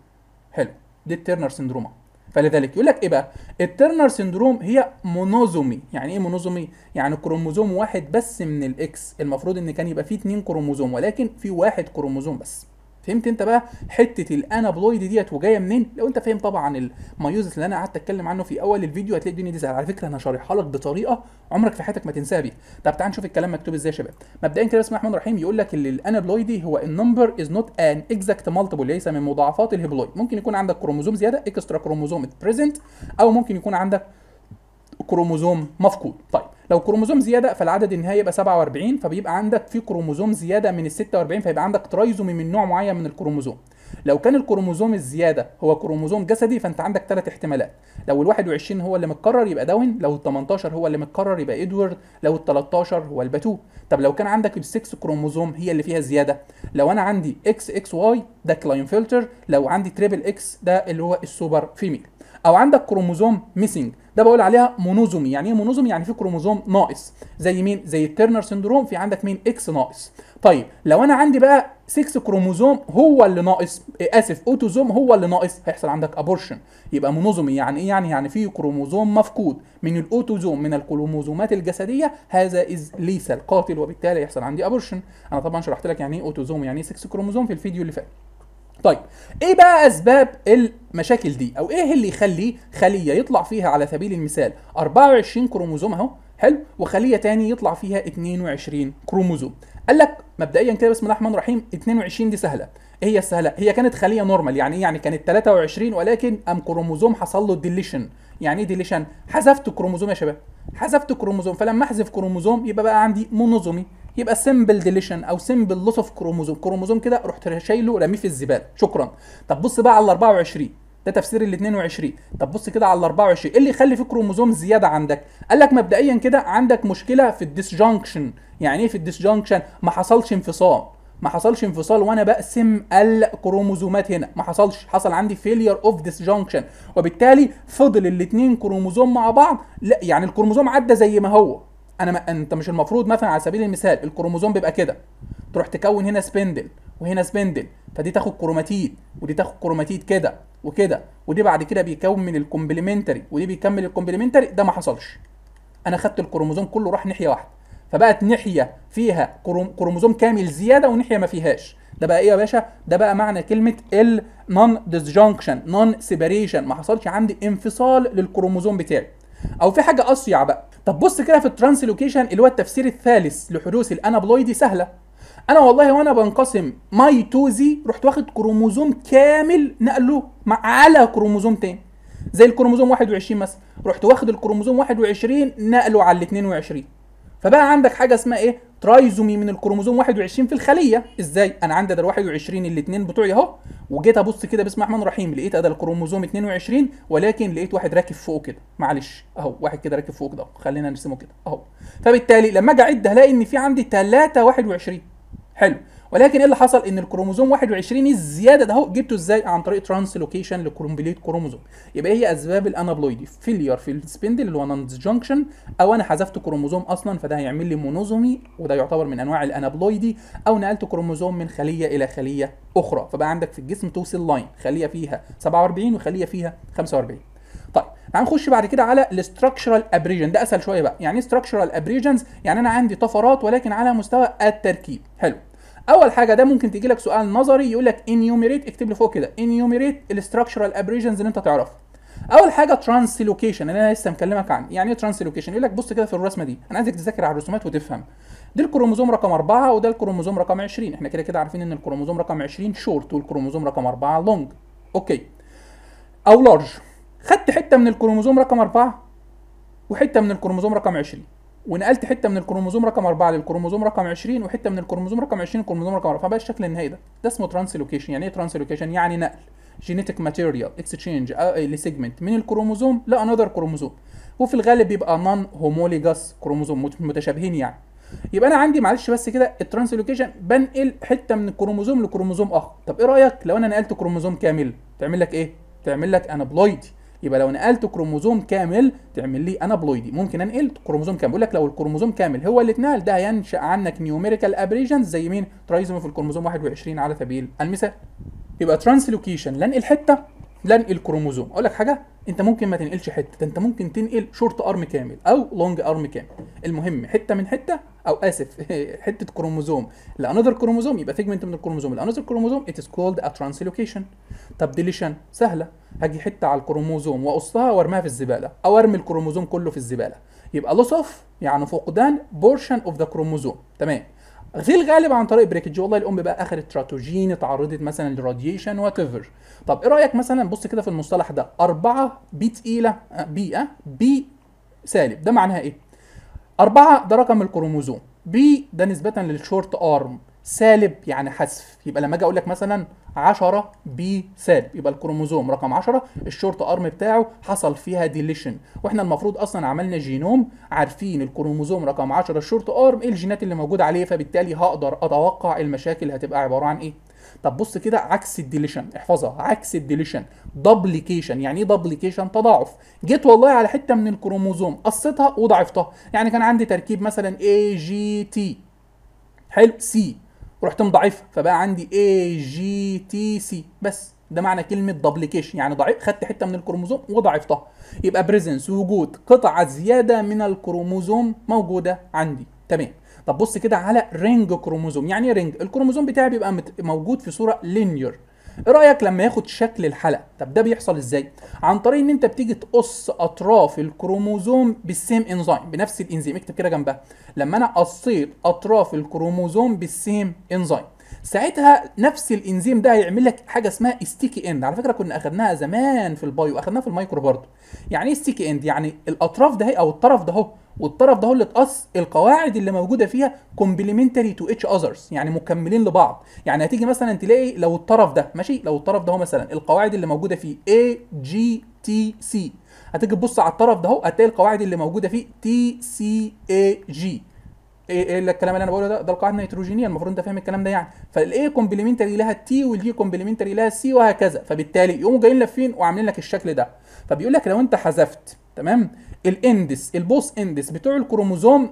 Speaker 1: حلو دي التيرنر سيندروم فلذلك يقول لك ايه بقى التيرنر سيندروم هي مونوزومي يعني ايه مونوزومي يعني كروموزوم واحد بس من الاكس المفروض ان كان يبقى فيه اتنين كروموزوم ولكن في واحد كروموزوم بس فهمت انت بقى حته الانابلويد ديت وجايه منين لو انت فاهم طبعا الميوزس اللي انا قعدت اتكلم عنه في اول الفيديو هتلاقي الدنيا دي على فكره انا شارحها لك بطريقه عمرك في حياتك ما تنساها بيها طب تعال نشوف الكلام مكتوب ازاي يا شباب مبدئيا كده بسم الله الرحمن الرحيم يقول لك ان الانابلويدي هو النمبر از نوت ان اكزاكت مالتيبل ليس من مضاعفات الهيبلويد ممكن يكون عندك كروموزوم زياده اكسترا كروموزوم بريزنت او ممكن يكون عندك كروموزوم مفقود طيب لو كروموزوم زياده فالعدد النهائي يبقى 47 فبيبقى عندك في كروموزوم زياده من ال 46 فيبقى عندك ترايزومي من نوع معين من الكروموزوم لو كان الكروموزوم الزياده هو كروموزوم جسدي فانت عندك ثلاث احتمالات لو ال 21 هو اللي متكرر يبقى داون لو ال 18 هو اللي متكرر يبقى ادوارد لو ال 13 هو الباتو طب لو كان عندك ال 6 كروموزوم هي اللي فيها زياده لو انا عندي اكس اكس واي ده كلاين فلتر لو عندي تريبل اكس ده اللي هو السوبر فيميل او عندك كروموزوم ميسنج ده بقول عليها مونوزومي يعني ايه مونوزومي يعني في كروموزوم ناقص زي مين زي الترنر سندروم في عندك مين اكس ناقص طيب لو انا عندي بقى 6 كروموزوم هو اللي ناقص إيه، اسف اوتوزوم هو اللي ناقص هيحصل عندك ابورشن يبقى مونوزومي يعني ايه يعني يعني في كروموزوم مفقود من الاوتوزوم من الكروموزومات الجسديه هذا از ليس قاتل وبالتالي يحصل عندي ابورشن انا طبعا شرحت لك يعني ايه اوتوزوم يعني ايه 6 كروموزوم في الفيديو اللي فات طيب ايه بقى اسباب المشاكل دي او ايه اللي يخلي خليه يطلع فيها على سبيل المثال 24 كروموزوم اهو حلو وخليه تاني يطلع فيها 22 كروموزوم قال لك مبدئيا كده بسم الله الرحمن الرحيم 22 دي سهله ايه هي السهله هي كانت خليه نورمال يعني ايه يعني كانت 23 ولكن ام كروموزوم حصل له ديليشن يعني ايه ديليشن حذفت كروموزوم يا شباب حذفت كروموزوم فلما احذف كروموزوم يبقى بقى عندي مونوزومي يبقى سمبل ديليشن او سمبل لوس اوف كروموزوم كروموزوم كده رحت شايله رميه في الزباله شكرا طب بص بقى على ال 24 ده تفسير ال 22 طب بص كده على ال 24 ايه اللي يخلي في كروموزوم زياده عندك قال لك مبدئيا كده عندك مشكله في الديسجنكشن يعني ايه في الديسجنكشن؟ ما حصلش انفصال ما حصلش انفصال وانا بقسم الكروموزومات هنا ما حصلش حصل عندي فيلير اوف ديسجنكشن وبالتالي فضل الاثنين كروموزوم مع بعض لا يعني الكروموزوم عدى زي ما هو انا ما انت مش المفروض مثلا على سبيل المثال الكروموزوم بيبقى كده تروح تكون هنا سبندل وهنا سبندل فدي تاخد كروماتيد ودي تاخد كروماتيد كده وكده ودي بعد كده بيكون من الكومبلمنتري ودي بيكمل الكومبلمنتري ده ما حصلش انا خدت الكروموزوم كله راح ناحيه واحده فبقت ناحيه فيها كروموزوم كامل زياده وناحيه ما فيهاش ده بقى ايه يا باشا ده بقى معنى كلمه النون ديسجنكشن نون سيبريشن ما حصلش عندي انفصال للكروموزوم بتاعي او في حاجه اصيع بقى طب بص كده في الترانسلوكيشن اللي هو التفسير الثالث لحدوث الانابلويدي سهله انا والله وانا بنقسم مايتوزي رحت واخد كروموزوم كامل نقله على كروموزوم تاني زي الكروموزوم 21 مثلا رحت واخد الكروموزوم 21 نقله على ال 22 فبقى عندك حاجه اسمها ايه ترايزومي من الكروموزوم 21 في الخليه ازاي انا عندي ده 21 الاثنين بتوعي اهو وجيت ابص كده بسم الله الرحمن الرحيم لقيت ده الكروموزوم 22 ولكن لقيت واحد راكب فوقه كده معلش اهو واحد كده راكب فوق ده خلينا نرسمه كده اهو فبالتالي لما اجي اعد هلاقي ان في عندي 3 21 حلو ولكن ايه اللي حصل ان الكروموزوم 21 الزياده ده اهو جبته ازاي عن طريق ترانسلوكيشن للكرومبليت كروموزوم يبقى هي اسباب الانابلويدي فيلير في السبندل اللي هو نانز جانكشن او انا حذفت كروموزوم اصلا فده هيعمل لي مونوزومي وده يعتبر من انواع الانابلويدي او نقلت كروموزوم من خليه الى خليه اخرى فبقى عندك في الجسم توصل لاين خليه فيها 47 وخليه فيها 45 طيب هنخش نعم، بعد كده على الاستراكشرال ابريجن ده اسهل شويه بقى يعني ايه استراكشرال ابريجنز يعني انا عندي طفرات ولكن على مستوى التركيب حلو اول حاجه ده ممكن تيجي لك سؤال نظري يقول لك انيوميريت اكتب لي فوق كده انيوميريت الاستراكشرال ابريجنز اللي انت تعرفها اول حاجه ترانسلوكيشن اللي انا لسه مكلمك عنه يعني ايه ترانسلوكيشن يقول لك بص كده في الرسمه دي انا عايزك تذاكر على الرسومات وتفهم دي الكروموزوم رقم 4 وده الكروموزوم رقم 20 احنا كده كده عارفين ان الكروموزوم رقم 20 شورت والكروموزوم رقم 4 لونج اوكي او لارج خدت حته من الكروموزوم رقم 4 وحته من الكروموزوم رقم 20 ونقلت حته من الكروموزوم رقم 4 للكروموزوم رقم 20 وحته من الكروموزوم رقم 20 للكروموزوم رقم 4 فبقى الشكل النهائي ده ده اسمه ترانسلوكيشن يعني ايه ترانسلوكيشن يعني نقل جينيتك ماتيريال اكستشينج لسيجمنت من الكروموزوم لانذر كروموزوم وفي الغالب بيبقى نون هوموليجاس كروموزوم متشابهين يعني يبقى انا عندي معلش بس كده الترانسلوكيشن بنقل حته من الكروموزوم لكروموزوم اخر طب ايه رايك لو انا نقلت كروموزوم كامل تعمل لك ايه تعمل لك انابلويدي يبقى لو نقلت كروموزوم كامل تعمل لي انابلويدي ممكن انقل كروموزوم كامل بيقول لك لو الكروموزوم كامل هو اللي اتنقل ده ينشا عنك نيوميريكال ابريجنز زي مين ترايزوم في الكروموزوم 21 على سبيل المثال يبقى ترانسلوكيشن لا انقل حته لنقل كروموزوم اقول لك حاجه انت ممكن ما تنقلش حته ده انت ممكن تنقل شورت ارم كامل او لونج ارم كامل المهم حته من حته او اسف حته كروموزوم لانذر كروموزوم يبقى فيجمنت من الكروموزوم لانذر كروموزوم ات از كولد ا ترانسلوكيشن طب ديليشن سهله هاجي حته على الكروموزوم واقصها وارميها في الزباله او ارمي الكروموزوم كله في الزباله يبقى لوس اوف يعني فقدان بورشن اوف ذا كروموزوم تمام في الغالب عن طريق بريكج والله الام بقى اخر تراتوجين اتعرضت مثلا لراديشن وات طب ايه رايك مثلا بص كده في المصطلح ده أربعة بي تقيله بي اه بي سالب ده معناها ايه؟ أربعة ده رقم الكروموزوم بي ده نسبه للشورت ارم سالب يعني حذف يبقى لما اجي اقول لك مثلا 10 بي ساب يبقى الكروموزوم رقم 10 الشورت ارم بتاعه حصل فيها ديليشن واحنا المفروض اصلا عملنا جينوم عارفين الكروموزوم رقم 10 الشورت ارم ايه الجينات اللي موجوده عليه فبالتالي هقدر اتوقع المشاكل هتبقى عباره عن ايه طب بص كده عكس الديليشن احفظها عكس الديليشن دبليكيشن يعني ايه دبليكيشن تضاعف جيت والله على حته من الكروموزوم قصيتها وضعفتها يعني كان عندي تركيب مثلا اي جي تي حلو سي رحت مضعف فبقى عندي اي جي تي سي بس ده معنى كلمه دبليكيشن يعني ضعيف خدت حته من الكروموزوم وضعفتها يبقى بريزنس وجود قطعه زياده من الكروموزوم موجوده عندي تمام طب بص كده على رينج كروموزوم يعني إيه رينج الكروموزوم بتاعي بيبقى موجود في صوره لينير ايه رايك لما ياخد شكل الحلقه طب ده بيحصل ازاي عن طريق ان انت بتيجي تقص اطراف الكروموزوم بالسيم انزيم بنفس الانزيم اكتب كده جنبها لما انا قصيت اطراف الكروموزوم بالسيم انزيم ساعتها نفس الانزيم ده هيعمل لك حاجه اسمها ستيكي اند على فكره كنا اخدناها زمان في البايو اخدناها في المايكرو برضه يعني ايه ستيكي اند يعني الاطراف ده او الطرف ده اهو والطرف ده هو اللي اتقص القواعد اللي موجوده فيها كومبليمنتري تو اتش اذرز يعني مكملين لبعض يعني هتيجي مثلا تلاقي لو الطرف ده ماشي لو الطرف ده هو مثلا القواعد اللي موجوده فيه اي جي تي سي هتيجي تبص على الطرف ده اهو هتلاقي القواعد اللي موجوده فيه تي سي اي جي ايه ايه الكلام اللي انا بقوله ده ده القاعده النيتروجينيه المفروض انت فاهم الكلام ده يعني فالاي كومبلمنتري لها تي والجي كومبلمنتري لها سي وهكذا فبالتالي يقوموا جايين لفين وعاملين لك الشكل ده فبيقول لك لو انت حذفت تمام الاندس البوس اندس بتوع الكروموزوم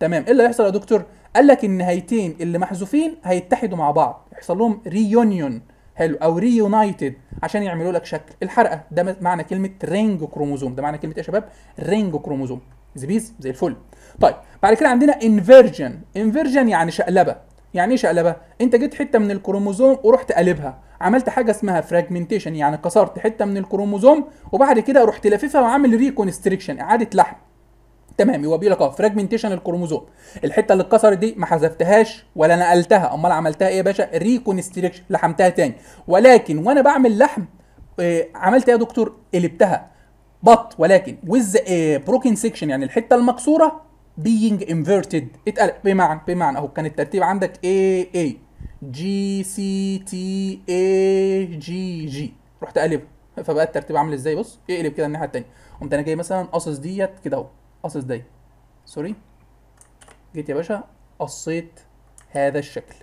Speaker 1: تمام ايه اللي هيحصل يا دكتور قال لك النهايتين اللي محذوفين هيتحدوا مع بعض يحصل لهم ريونيون حلو او ريونايتد عشان يعملوا لك شكل الحرقه ده معنى كلمه رينج كروموزوم ده معنى كلمه ايه يا شباب رينج كروموزوم زي بيز زي الفل طيب بعد كده عندنا انفيرجن انفيرجن يعني شقلبه يعني ايه شقلبه انت جيت حته من الكروموزوم ورحت قلبها عملت حاجه اسمها فراجمنتيشن يعني كسرت حته من الكروموزوم وبعد كده رحت لاففها وعامل ريكونستريكشن اعاده لحم تمام يبقى بيقول لك اه فراجمنتيشن الكروموزوم الحته اللي اتكسرت دي ما حذفتهاش ولا نقلتها امال عملتها ايه يا باشا ريكونستريكشن لحمتها تاني ولكن وانا بعمل لحم آه عملت ايه يا دكتور قلبتها بط ولكن ويز بروكن سيكشن يعني الحته المكسوره being inverted اتقلب بمعنى بمعنى اهو كان الترتيب عندك A A G C T A G G رحت قلبها فبقى الترتيب عامل ازاي بص اقلب كده الناحيه الثانيه قمت انا جاي مثلا قاصص ديت كده اهو قاصص ديت سوري جيت يا باشا قصيت هذا الشكل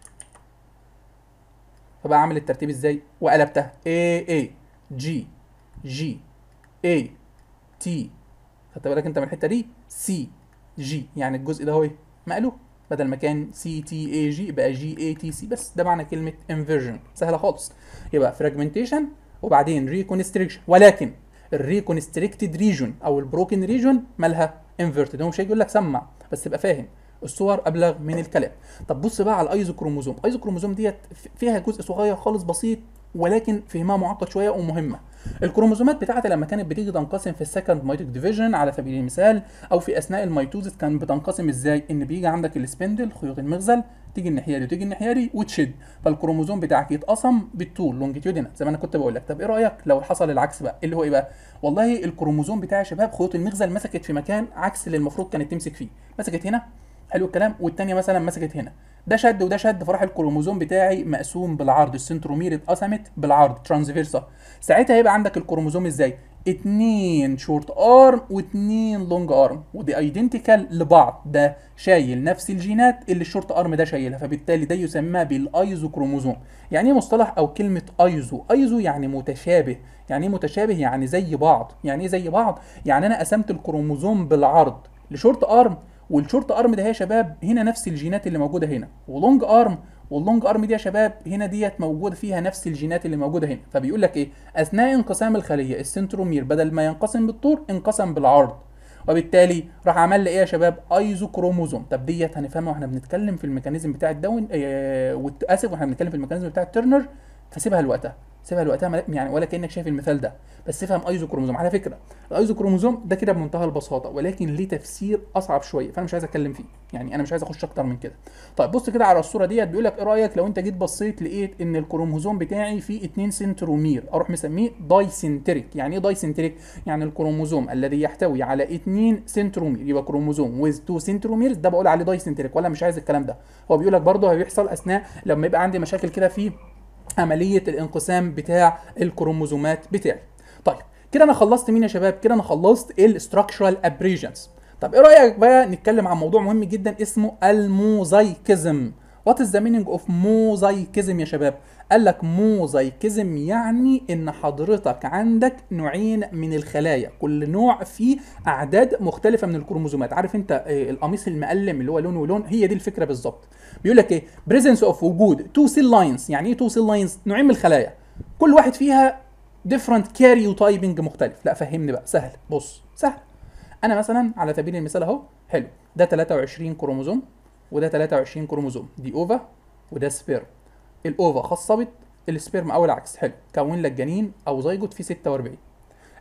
Speaker 1: فبقى عامل الترتيب ازاي وقلبتها A A G G A T خدت بالك انت من الحته دي C جي يعني الجزء ده هو إيه؟ مقلوب بدل ما كان سي تي اي جي يبقى جي اي تي سي بس ده معنى كلمه انفيرجن سهله خالص يبقى فراجمنتيشن وبعدين ريكونستريكشن ولكن الريكونستريكتد ريجون او البروكن ريجون مالها انفيرتد هو مش هيجي يقول لك سمع بس تبقى فاهم الصور ابلغ من الكلام طب بص بقى على الايزوكروموزوم الايزوكروموزوم ديت فيها جزء صغير خالص بسيط ولكن فهمها معقد شويه ومهمه الكروموسومات بتاعتي لما كانت بتيجي تنقسم في السكند مايتوك ديفيجن على سبيل المثال او في اثناء الميتوزس كانت بتنقسم ازاي ان بيجي عندك السبندل خيوط المغزل تيجي الناحيه دي وتيجي الناحيه دي وتشد فالكروموسوم بتاعك يتقسم بالطول لونجيتيودينال زي ما انا كنت بقول لك طب ايه رايك لو حصل العكس بقى اللي هو ايه بقى والله الكروموسوم بتاعي يا شباب خيوط المغزل مسكت في مكان عكس اللي المفروض كانت تمسك فيه مسكت هنا حلو الكلام والثانيه مثلا مسكت هنا ده شد وده شد فراح الكروموزوم بتاعي مقسوم بالعرض السنترومير اتقسمت بالعرض ترانزفيرسا ساعتها هيبقى عندك الكروموزوم ازاي اتنين شورت ارم واتنين لونج ارم ودي ايدنتيكال لبعض ده شايل نفس الجينات اللي الشورت ارم ده شايلها فبالتالي ده يسمى بالايزو كروموزوم يعني ايه مصطلح او كلمه ايزو ايزو يعني متشابه يعني ايه متشابه يعني زي بعض يعني ايه زي بعض يعني انا قسمت الكروموزوم بالعرض لشورت ارم والشورت ارم ده يا شباب هنا نفس الجينات اللي موجوده هنا ولونج ارم واللونج ارم دي يا شباب هنا ديت موجود فيها نفس الجينات اللي موجوده هنا فبيقول لك ايه اثناء انقسام الخليه السنترومير بدل ما ينقسم بالطول انقسم بالعرض وبالتالي راح عمل لي ايه يا شباب ايزوكروموزوم طب ديت هنفهمها واحنا بنتكلم في الميكانيزم بتاع الداون آه اسف واحنا بنتكلم في الميكانيزم بتاع الترنر فسيبها لوقتها سيبها لوقتها يعني ولا كانك شايف المثال ده بس افهم ايزو كروموزوم على فكره الايزو كروموزوم ده كده بمنتهى البساطه ولكن ليه تفسير اصعب شويه فانا مش عايز اتكلم فيه يعني انا مش عايز اخش اكتر من كده طيب بص كده على الصوره ديت بيقول لك ايه رايك لو انت جيت بصيت لقيت ان الكروموزوم بتاعي فيه اتنين سنترومير اروح مسميه دايسنتريك يعني ايه دايسنتريك يعني الكروموزوم الذي يحتوي على اتنين سنترومير يبقى كروموزوم ويز تو سنتروميرز ده بقول عليه دايسنتريك ولا مش عايز الكلام ده هو بيقول لك برضه هيحصل اثناء لما يبقى عندي مشاكل كده في عمليه الانقسام بتاع الكروموزومات بتاعي طيب كده انا خلصت مين يا شباب كده انا خلصت Structural Abrasions. طب ايه رايك بقى نتكلم عن موضوع مهم جدا اسمه الموزايكزم وات از ذا مينينج اوف موزايكزم يا شباب قال لك موزايكزم يعني ان حضرتك عندك نوعين من الخلايا كل نوع فيه اعداد مختلفه من الكروموزومات عارف انت آه، القميص المقلم اللي هو لون ولون هي دي الفكره بالظبط بيقول لك ايه بريزنس اوف وجود تو سيل لاينز يعني ايه تو سيل لاينز نوعين من الخلايا كل واحد فيها ديفرنت كاريو تايبنج مختلف لا فهمني بقى سهل بص سهل انا مثلا على سبيل المثال اهو حلو ده 23 كروموزوم وده 23 كروموزوم دي اوفا وده سبيرم الاوفا خصبت السبيرما او العكس حلو كون لك جنين او زيجوت في 46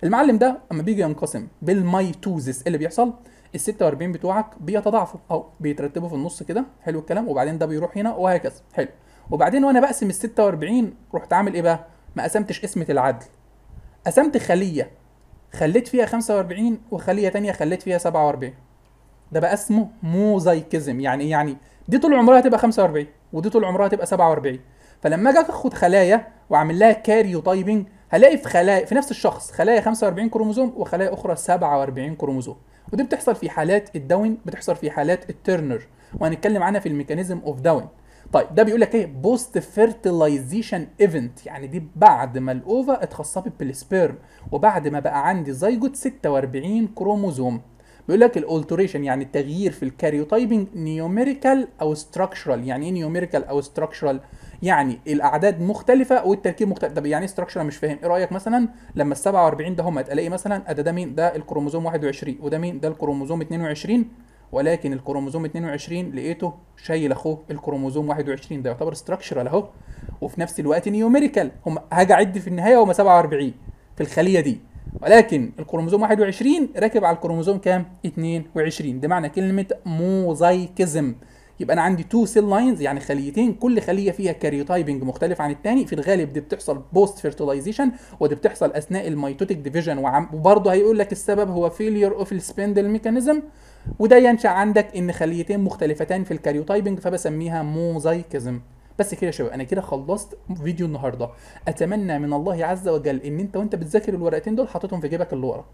Speaker 1: المعلم ده اما بيجي ينقسم بالميتوزس اللي بيحصل ال 46 بتوعك بيتضاعفوا او بيترتبوا في النص كده حلو الكلام وبعدين ده بيروح هنا وهكذا حلو وبعدين وانا بقسم ال 46 رحت عامل ايه بقى؟ ما قسمتش قسمة العدل قسمت خلية خليت فيها 45 وخلية ثانيه خليت فيها 47 ده بقى اسمه موزايكزم يعني ايه يعني دي طول عمرها تبقى 45 ودي طول عمرها تبقى 47 فلما اجي اخد خلايا واعمل لها كاريو تايبنج هلاقي في خلايا في نفس الشخص خلايا 45 كروموزوم وخلايا اخرى 47 كروموزوم ودي بتحصل في حالات الداون بتحصل في حالات الترنر وهنتكلم عنها في الميكانيزم اوف داون طيب ده بيقول لك ايه بوست فيرتلايزيشن ايفنت يعني دي بعد ما الاوفا اتخصبت بالسبيرم وبعد ما بقى عندي زيجوت 46 كروموزوم بيقول لك الالتريشن يعني التغيير في الكاريوتايبنج نيوميريكال او ستراكشرال يعني ايه نيوميريكال او ستراكشرال يعني الاعداد مختلفه والتركيب مختلف طب يعني ايه ستراكشرال مش فاهم ايه رايك مثلا لما ال 47 ده هم تلاقي مثلا ده, ده مين ده الكروموزوم 21 وده مين ده الكروموزوم 22 ولكن الكروموزوم 22 لقيته شايل اخوه الكروموزوم 21 ده يعتبر ستراكشرال اهو وفي نفس الوقت نيوميريكال هم هاجي اعد في النهايه هم 47 في الخليه دي ولكن الكروموزوم 21 راكب على الكروموزوم كام 22 ده معنى كلمه موزايكزم يبقى انا عندي تو سيل لاينز يعني خليتين كل خليه فيها كاريوتايبنج مختلف عن الثاني في الغالب دي بتحصل بوست فيرتلايزيشن ودي بتحصل اثناء الميتوتيك ديفيجن وبرضه هيقول لك السبب هو فيلير اوف السبندل ميكانيزم وده ينشا عندك ان خليتين مختلفتان في الكاريوتايبنج فبسميها موزايكزم بس كده يا شباب انا كده خلصت فيديو النهارده اتمنى من الله عز وجل ان انت وانت بتذاكر الورقتين دول حاططهم في جيبك اللي ورا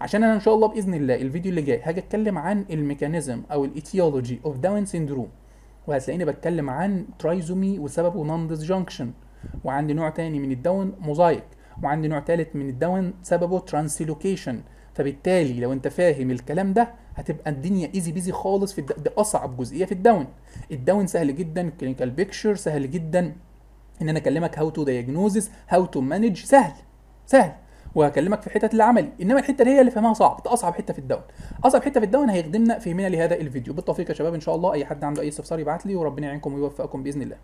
Speaker 1: عشان انا ان شاء الله باذن الله الفيديو اللي جاي هاجي اتكلم عن الميكانيزم او الايتيولوجي اوف داون سيندروم وهتلاقيني بتكلم عن ترايزومي وسببه نون ديسجنكشن وعندي نوع تاني من الداون موزايك وعندي نوع تالت من الداون سببه ترانسلوكيشن فبالتالي لو انت فاهم الكلام ده هتبقى الدنيا ايزي بيزي خالص في دي اصعب جزئيه في الداون الداون سهل جدا كلينيكال بيكتشر سهل جدا ان انا اكلمك هاو تو دايجنوزس هاو تو مانج سهل سهل وهكلمك في حتت العملي انما الحته اللي هي اللي فهمها صعب ده اصعب حته في الدون اصعب حته في الدون هيخدمنا فهمنا لهذا الفيديو بالتوفيق يا شباب ان شاء الله اي حد عنده اي استفسار يبعت لي وربنا يعينكم ويوفقكم باذن الله